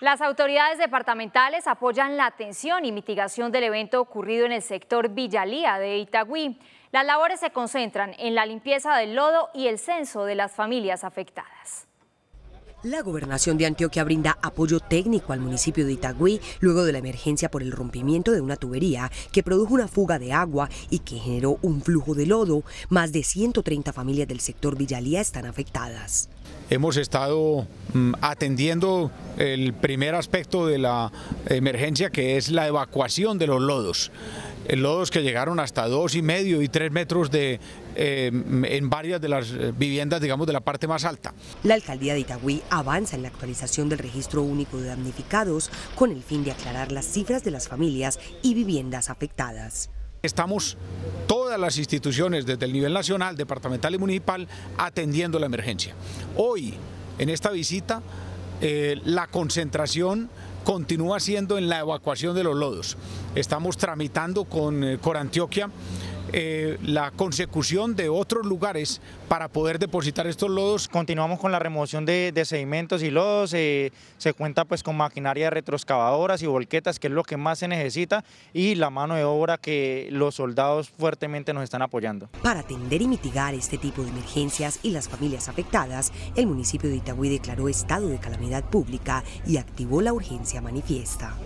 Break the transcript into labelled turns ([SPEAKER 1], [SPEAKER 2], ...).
[SPEAKER 1] Las autoridades departamentales apoyan la atención y mitigación del evento ocurrido en el sector Villalía de Itagüí. Las labores se concentran en la limpieza del lodo y el censo de las familias afectadas.
[SPEAKER 2] La gobernación de Antioquia brinda apoyo técnico al municipio de Itagüí luego de la emergencia por el rompimiento de una tubería que produjo una fuga de agua y que generó un flujo de lodo. Más de 130 familias del sector Villalía están afectadas.
[SPEAKER 3] Hemos estado mm, atendiendo el primer aspecto de la emergencia que es la evacuación de los lodos. Eh, lodos que llegaron hasta dos y medio y tres metros
[SPEAKER 2] de, eh, en varias de las eh, viviendas, digamos, de la parte más alta. La alcaldía de Itagüí avanza en la actualización del registro único de damnificados con el fin de aclarar las cifras de las familias y viviendas afectadas. Estamos
[SPEAKER 3] todas las instituciones, desde el nivel nacional, departamental y municipal, atendiendo la emergencia. Hoy, en esta visita, eh, la concentración continúa siendo en la evacuación de los lodos. Estamos tramitando con eh, Corantioquia eh, la consecución de otros lugares para poder depositar estos lodos. Continuamos con la remoción
[SPEAKER 4] de, sedimentos y lodos, eh, se cuenta pues con maquinaria de retroexcavadoras y volquetas, que es lo que más se necesita, y la mano de obra que los soldados fuertemente nos están apoyando.
[SPEAKER 2] Para atender y mitigar este tipo de emergencias y las familias afectadas, el municipio de Itagüí declaró estado de calamidad pública y activó la urgencia manifiesta.